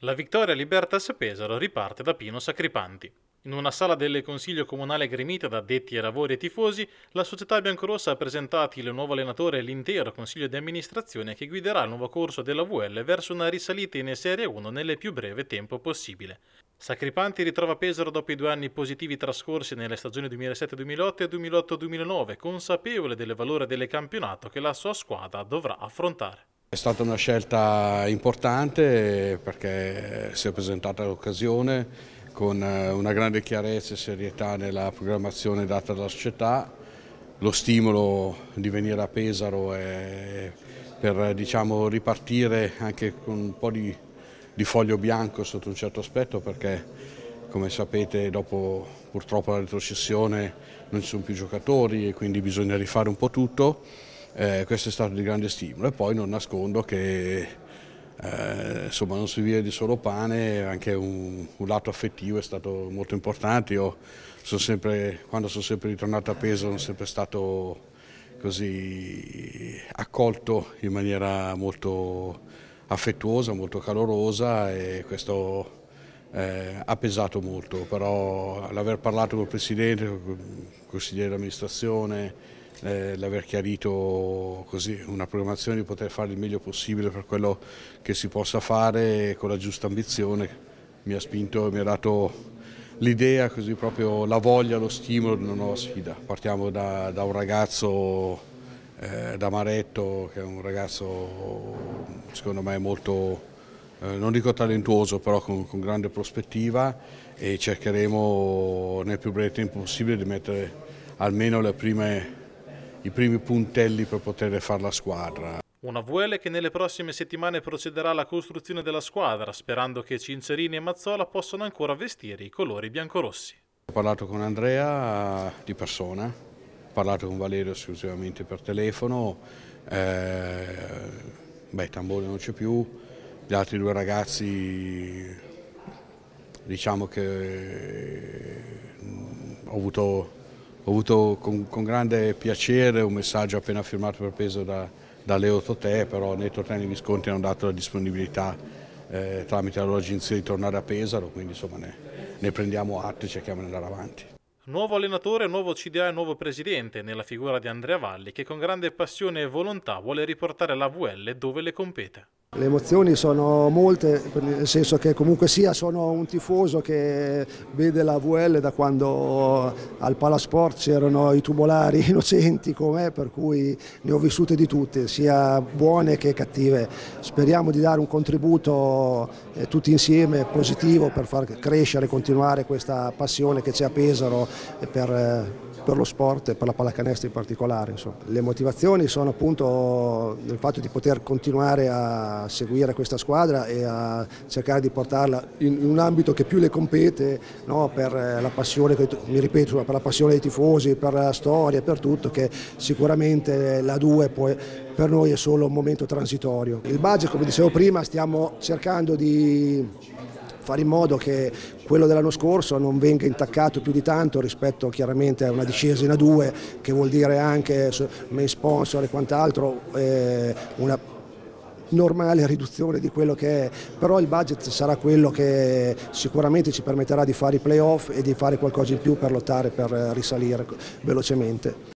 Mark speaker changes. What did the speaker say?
Speaker 1: La vittoria Libertas Pesaro riparte da Pino Sacripanti. In una sala del Consiglio Comunale gremita da detti ai lavori e tifosi, la società biancorossa ha presentato il nuovo allenatore e l'intero Consiglio di amministrazione che guiderà il nuovo corso della VL verso una risalita in Serie 1 nel più breve tempo possibile. Sacripanti ritrova Pesaro dopo i due anni positivi trascorsi nelle stagioni 2007-2008 e 2008-2009, consapevole del valore del campionato che la sua squadra dovrà affrontare.
Speaker 2: È stata una scelta importante perché si è presentata l'occasione con eh, una grande chiarezza e serietà nella programmazione data dalla società. Lo stimolo di venire a Pesaro per diciamo, ripartire anche con un po' di, di foglio bianco sotto un certo aspetto perché come sapete dopo purtroppo la retrocessione non ci sono più giocatori e quindi bisogna rifare un po' tutto. Eh, questo è stato di grande stimolo e poi non nascondo che eh, insomma, non si vive di solo pane, anche un, un lato affettivo è stato molto importante. Io sono sempre, quando sono sempre ritornato a peso sono sempre stato così accolto in maniera molto affettuosa, molto calorosa e questo eh, ha pesato molto, però l'aver parlato col Presidente, con il consigliere d'amministrazione, eh, l'aver chiarito così una programmazione di poter fare il meglio possibile per quello che si possa fare con la giusta ambizione mi ha spinto e mi ha dato l'idea, così proprio la voglia, lo stimolo di una nuova sfida. Partiamo da, da un ragazzo eh, da Maretto, che è un ragazzo secondo me molto, eh, non dico talentuoso, però con, con, grande prospettiva e cercheremo nel più breve tempo possibile di mettere almeno le prime i primi puntelli per poter fare la squadra.
Speaker 1: Una VL che nelle prossime settimane procederà alla costruzione della squadra, sperando che Cincerini e Mazzola possano ancora vestire i colori biancorossi.
Speaker 2: Ho parlato con Andrea eh, di persona, ho parlato con Valerio esclusivamente per telefono, eh, beh Tambone non c'è più, gli altri due ragazzi diciamo che mm, ho avuto ho avuto con, con, grande piacere un messaggio appena firmato per peso da, da Leo Totè, però Leo Totè e Visconti hanno dato la disponibilità eh, tramite la loro agenzia di tornare a Pesaro, quindi insomma ne, ne prendiamo atto e cerchiamo di andare avanti.
Speaker 1: Nuovo allenatore, nuovo CDA e nuovo presidente nella figura di Andrea Valli che con grande passione e volontà vuole riportare la VL dove le compete.
Speaker 3: Le emozioni sono molte, nel senso che comunque sia sono un tifoso che vede la VL da quando al Palasport c'erano i tubolari innocenti come per cui ne ho vissute di tutte, sia buone che cattive. Speriamo di dare un contributo eh, tutti insieme positivo per far crescere e continuare questa passione che c'è a Pesaro per, eh, per lo sport e per la pallacanestro in particolare. Insomma. Le motivazioni sono appunto il fatto di poter continuare a seguire questa squadra e a cercare di portarla in un ambito che più le compete no? per, eh, la passione, ripeto, per la passione dei tifosi, per la storia, per tutto che sicuramente la 2 poi per noi è solo un momento transitorio. Il budget come dicevo prima stiamo cercando di fare in modo che quello dell'anno scorso non venga intaccato più di tanto rispetto chiaramente a una discesina due che vuol dire anche main sponsor e quant'altro, eh, una normale riduzione di quello che è, però il budget sarà quello che sicuramente ci permetterà di fare i playoff e di fare qualcosa in più per lottare per eh, risalire velocemente.